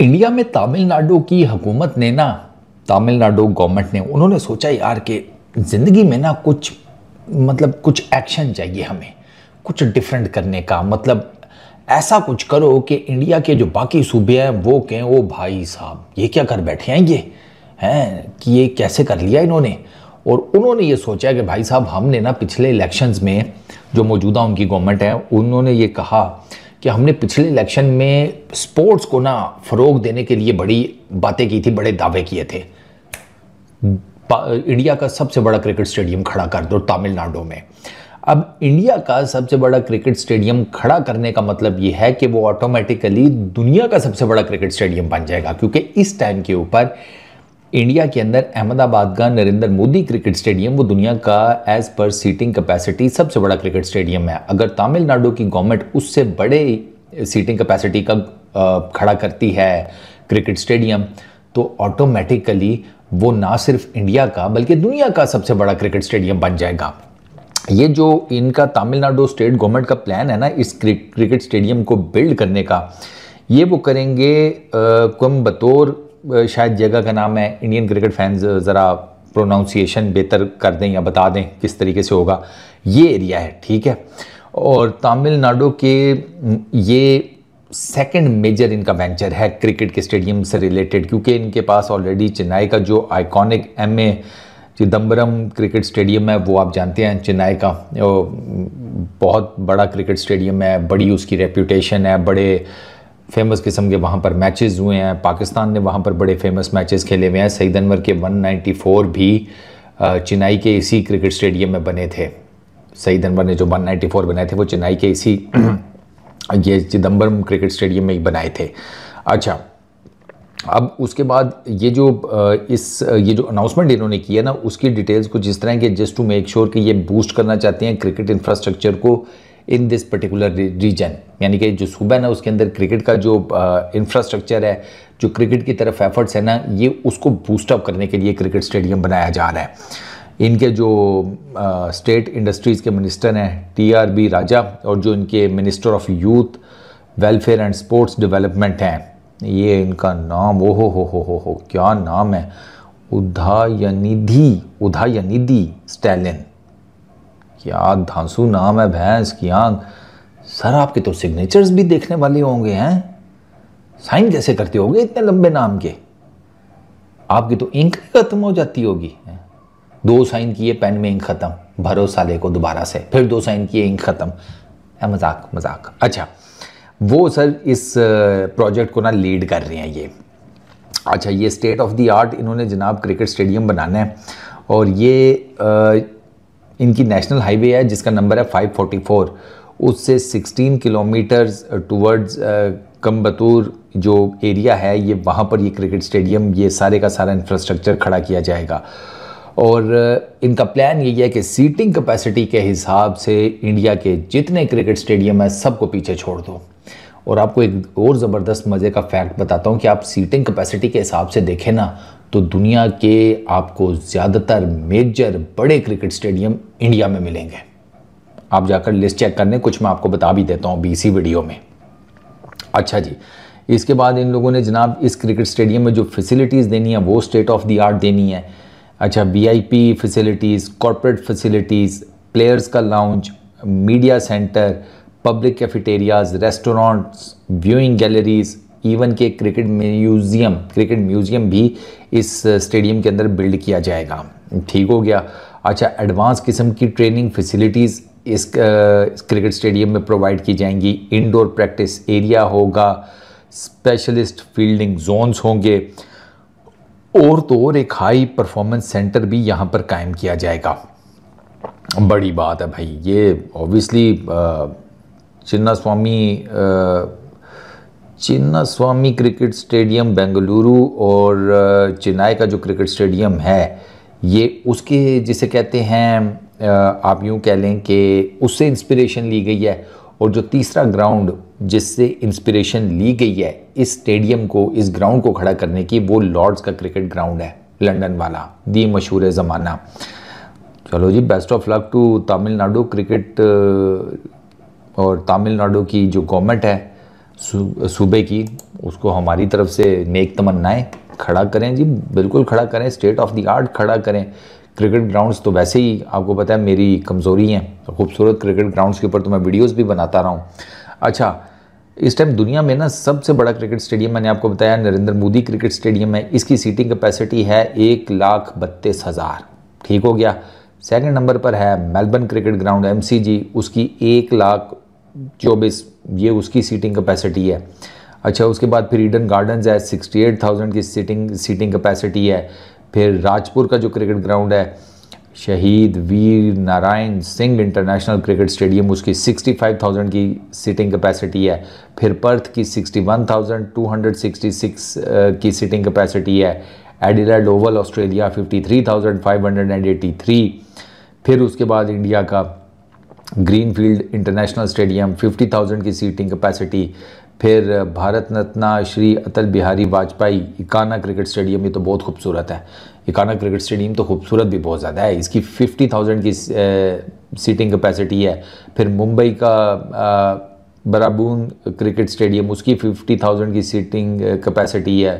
India में तमिलनाडु की हुकूमत ने ना तमिलनाडु गवर्नमेंट ने उन्होंने सोचा यार कि ज़िंदगी में ना कुछ मतलब कुछ एक्शन चाहिए हमें कुछ डिफरेंट करने का मतलब ऐसा कुछ करो कि इंडिया के जो बाकी सूबे हैं वो कहें ओ भाई साहब ये क्या कर बैठे हैं ये हैं कि ये कैसे कर लिया इन्होंने और उन्होंने ये सोचा कि भाई साहब हमने ना पिछले इलेक्शंस में जो मौजूदा उनकी गवर्नमेंट है उन्होंने ये कहा कि हमने पिछले इलेक्शन में स्पोर्ट्स को ना फ़रोग देने के लिए बड़ी बातें की थी बड़े दावे किए थे इंडिया का सबसे बड़ा क्रिकेट स्टेडियम खड़ा कर दो तमिलनाडु में अब इंडिया का सबसे बड़ा क्रिकेट स्टेडियम खड़ा करने का मतलब यह है कि वो ऑटोमेटिकली दुनिया का सबसे बड़ा क्रिकेट स्टेडियम बन जाएगा क्योंकि इस टाइम के ऊपर इंडिया के अंदर अहमदाबाद का नरेंद्र मोदी क्रिकेट स्टेडियम वो दुनिया का एज पर सीटिंग कैपेसिटी सबसे बड़ा क्रिकेट स्टेडियम है अगर तमिलनाडु की गवर्नमेंट उससे बड़े सीटिंग कैपेसिटी का खड़ा करती है क्रिकेट स्टेडियम तो ऑटोमेटिकली वो ना सिर्फ इंडिया का बल्कि दुनिया का सबसे बड़ा क्रिकेट स्टेडियम बन जाएगा ये जो इनका तमिलनाडु स्टेट गवर्नमेंट का प्लान है ना इस क्रिकेट स्टेडियम को बिल्ड करने का ये वो करेंगे बतौर शायद जगह का नाम है इंडियन क्रिकेट फैंस ज़रा प्रोनाउंसिएशन बेहतर कर दें या बता दें किस तरीके से होगा ये एरिया है ठीक है और तमिलनाडु के ये सेकंड मेजर इनका वेंचर है क्रिकेट के स्टेडियम से रिलेटेड क्योंकि इनके पास ऑलरेडी चेन्नई का जो iconic M A Chidambaram cricket stadium है वो आप जानते हैं चेन्नई का बहुत बड़ा क्रिकेट स्टेडियम है बड़ी उसकी रेपूटेशन है बड़े फेमस किस्म के वहाँ पर मैचेस हुए हैं पाकिस्तान ने वहाँ पर बड़े फेमस मैचेस खेले हुए हैं सईद अनवर के 194 भी चेन्नई के इसी क्रिकेट स्टेडियम में बने थे सईद अनवर ने जो 194 बनाए थे वो चेन्नई के इसी ये चिदम्बरम क्रिकेट स्टेडियम में ही बनाए थे अच्छा अब उसके बाद ये जो इस ये जो अनाउंसमेंट इन्होंने किया ना उसकी डिटेल्स कुछ इस तरह के जस्ट टू मेक श्योर कि ये बूस्ट करना चाहते हैं क्रिकेट इंफ्रास्ट्रक्चर को इन दिस पर्टिकुलर रीजन यानी कि जो सूबा है ना उसके अंदर क्रिकेट का जो इंफ्रास्ट्रक्चर है जो क्रिकेट की तरफ एफर्ट्स है ना ये उसको बूस्टअप करने के लिए क्रिकेट स्टेडियम बनाया जा रहा है इनके जो आ, स्टेट इंडस्ट्रीज़ के मिनिस्टर हैं टीआरबी राजा और जो इनके minister of youth welfare and sports development हैं ये इनका नाम ओ हो हो हो हो, हो क्या नाम है उधायनिधि उधायनिधि स्टैलिन क्या धांसू नाम है भैंस की आंख सर आपके तो सिग्नेचर्स भी देखने वाले होंगे हैं साइन कैसे करते होगे इतने लंबे नाम के आपकी तो इंक ख़त्म हो जाती होगी दो साइन किए पेन में इंक ख़त्म भरोसा ले को दोबारा से फिर दो साइन किए इंक ख़त्म मजाक मजाक अच्छा वो सर इस प्रोजेक्ट को ना लीड कर रहे हैं ये अच्छा ये स्टेट ऑफ द आर्ट इन्होंने जनाब क्रिकेट स्टेडियम बनाना है और ये आ, इनकी नेशनल हाईवे है जिसका नंबर है 544 उससे 16 किलोमीटर टूवर्ड्स कम्बतूर जो एरिया है ये वहाँ पर ये क्रिकेट स्टेडियम ये सारे का सारा इंफ्रास्ट्रक्चर खड़ा किया जाएगा और इनका प्लान यही है कि सीटिंग कैपेसिटी के हिसाब से इंडिया के जितने क्रिकेट स्टेडियम हैं सबको पीछे छोड़ दो और आपको एक और ज़बरदस्त मज़े का फैक्ट बताता हूँ कि आप सीटिंग कैपेसिटी के हिसाब से देखें ना तो दुनिया के आपको ज़्यादातर मेजर बड़े क्रिकेट स्टेडियम इंडिया में मिलेंगे आप जाकर लिस्ट चेक करने कुछ मैं आपको बता भी देता हूँ बीसी वीडियो में अच्छा जी इसके बाद इन लोगों ने जनाब इस क्रिकेट स्टेडियम में जो फैसिलिटीज़ देनी है वो स्टेट ऑफ द आर्ट देनी है अच्छा वी फैसिलिटीज़ कॉरपोरेट फैसिलिटीज़ प्लेयर्स का lounge media centre public cafeterias restaurants viewing galleries even के क्रिकेट म्यूज़ियम क्रिकेट म्यूज़ियम भी इस स्टेडियम के अंदर बिल्ड किया जाएगा ठीक हो गया अच्छा एडवांस किस्म की ट्रेनिंग फैसिलिटीज़ इस, इस क्रिकेट स्टेडियम में प्रोवाइड की जाएंगी इंडोर प्रैक्टिस एरिया होगा स्पेशलिस्ट फील्डिंग जोन्स होंगे और तो और एक हाई परफॉर्मेंस सेंटर भी यहाँ पर कायम किया जाएगा बड़ी बात है भाई ये obviously Chinna Swamy Chinna Swamy cricket stadium Bengaluru और चेन्नई uh, का जो क्रिकेट स्टेडियम है ये उसके जिसे कहते हैं uh, आप यूँ कह लें कि उससे इंस्पिरेशन ली गई है और जो तीसरा ग्राउंड जिससे इंस्पिरेशन ली गई है इस स्टेडियम को इस ग्राउंड को खड़ा करने की वो लॉर्ड्स का क्रिकेट ग्राउंड है लंदन वाला दी मशहूर ज़माना चलो जी best of luck to Tamil Nadu cricket और तमिलनाडु की जो गवर्नमेंट है सूबे की उसको हमारी तरफ से नेक तमन्नाएँ खड़ा करें जी बिल्कुल खड़ा करें स्टेट ऑफ द आर्ट खड़ा करें क्रिकेट ग्राउंड्स तो वैसे ही आपको पता है मेरी कमज़ोरी है खूबसूरत क्रिकेट ग्राउंड्स के ऊपर तो मैं वीडियोस भी बनाता रहा हूँ अच्छा इस टाइम दुनिया में ना सबसे बड़ा क्रिकेट स्टेडियम मैंने आपको बताया नरेंद्र मोदी क्रिकेट स्टेडियम है इसकी सीटिंग कैपेसिटी है एक लाख बत्तीस हज़ार ठीक हो गया सेकंड नंबर पर है मेलबर्न क्रिकेट ग्राउंड एमसीजी उसकी एक लाख चौबीस ये उसकी सीटिंग कैपेसिटी है अच्छा उसके बाद फिर ईडन गार्डन्स है सिक्सटी एट थाउजेंड की सीटिंग सीटिंग कैपेसिटी है फिर राजपुर का जो क्रिकेट ग्राउंड है Shaheed Veer Narayan Singh international cricket stadium उसकी 65,000 की सीटिंग कैपेसिटी है फिर पर्थ की 61,266 की सीटिंग कैपेसिटी है एडिलेड ओवल ऑस्ट्रेलिया 53,583 फिर उसके बाद इंडिया का ग्रीनफील्ड इंटरनेशनल स्टेडियम 50,000 की सीटिंग कैपेसिटी फिर भारत रत्ना श्री अटल बिहारी वाजपेयी इकाना क्रिकेट स्टेडियम ये तो बहुत खूबसूरत है इकाना क्रिकेट स्टेडियम तो खूबसूरत भी बहुत ज़्यादा है इसकी 50,000 की सीटिंग कैपेसिटी है फिर मुंबई का बराबून क्रिकेट स्टेडियम उसकी 50,000 की सीटिंग कैपेसिटी है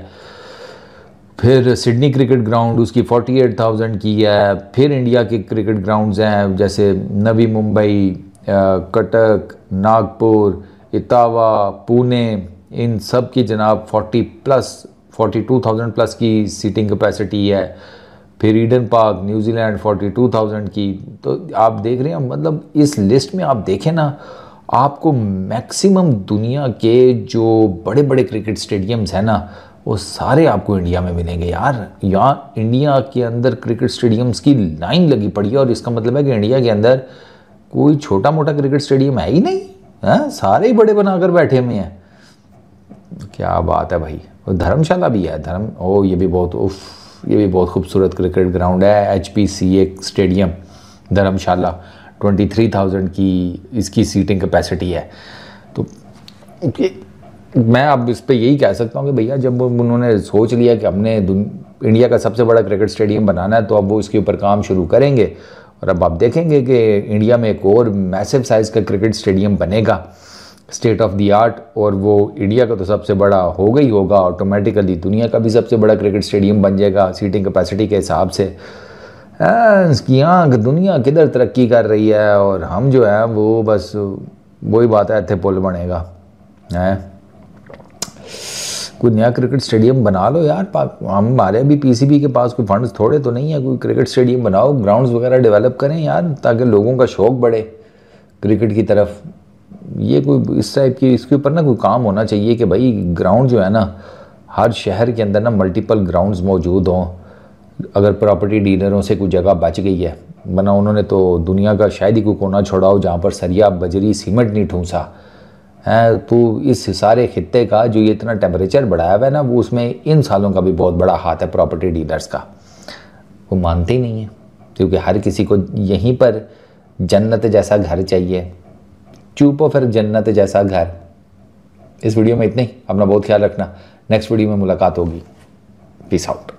फिर सिडनी क्रिकेट ग्राउंड उसकी 48,000 की है फिर इंडिया के क्रिकेट ग्राउंड्स हैं जैसे नवी मुंबई कटक नागपुर इतावा पुणे इन सब की जनाब 40 प्लस 42,000 प्लस की सीटिंग कैपेसिटी है फिर ईडन पार्क न्यूजीलैंड 42,000 की तो आप देख रहे हैं मतलब इस लिस्ट में आप देखें ना आपको मैक्सिमम दुनिया के जो बड़े बड़े क्रिकेट स्टेडियम्स हैं ना वो सारे आपको इंडिया में मिलेंगे यार यहाँ इंडिया के अंदर क्रिकेट स्टेडियम्स की लाइन लगी पड़ी है और इसका मतलब है कि इंडिया के अंदर कोई छोटा मोटा क्रिकेट स्टेडियम है ही नहीं है हाँ? सारे ही बड़े बनाकर बैठे हुए हैं क्या बात है भाई और धर्मशाला भी है धर्म ओ ये भी बहुत उफ ये भी बहुत खूबसूरत क्रिकेट ग्राउंड है H P C A stadium धर्मशाला 23,000 की इसकी सीटिंग कैपेसिटी है तो मैं अब इस पर यही कह सकता हूँ कि भैया जब उन्होंने सोच लिया कि हमने इंडिया का सबसे बड़ा क्रिकेट स्टेडियम बनाना है तो अब वो इसके ऊपर काम शुरू करेंगे और अब आप देखेंगे कि इंडिया में एक और मैसिव साइज़ का क्रिकेट स्टेडियम बनेगा स्टेट ऑफ द आर्ट और वो इंडिया का तो सबसे बड़ा हो गई होगा ऑटोमेटिकली दुनिया का भी सबसे बड़ा क्रिकेट स्टेडियम बन जाएगा सीटिंग कैपेसिटी के हिसाब से हाँ, इसकी आँख दुनिया किधर तरक्की कर रही है और हम जो है वो बस वही बात है इतने पुल बनेगा है कोई नया क्रिकेट स्टेडियम बना लो यार हमारे अभी पीसीबी के पास कोई फंड्स थोड़े तो नहीं है कोई क्रिकेट स्टेडियम बनाओ ग्राउंड्स वगैरह डेवलप करें यार ताकि लोगों का शौक़ बढ़े क्रिकेट की तरफ ये कोई इस टाइप की इसके ऊपर ना कोई काम होना चाहिए कि भाई ग्राउंड जो है ना हर शहर के अंदर ना मल्टीपल ग्राउंड्स मौजूद हों अगर प्रॉपर्टी डीलरों से कोई जगह बच गई है बना उन्होंने तो दुनिया का शायद ही कोई कोना छोड़ा हो जहाँ पर सरिया बजरी सीमेंट नहीं ठूंसा हैं तो इस सारे खत्े का जो ये इतना टेम्परेचर बढ़ाया हुआ है ना वो उसमें इन सालों का भी बहुत बड़ा हाथ है प्रॉपर्टी डीलर्स का वो मानते ही नहीं है क्योंकि हर किसी को यहीं पर जन्नत जैसा घर चाहिए चूपो फिर जन्नत जैसा घर इस वीडियो में इतने ही अपना बहुत ख्याल रखना नेक्स्ट वीडियो में मुलाकात होगी पीस आउट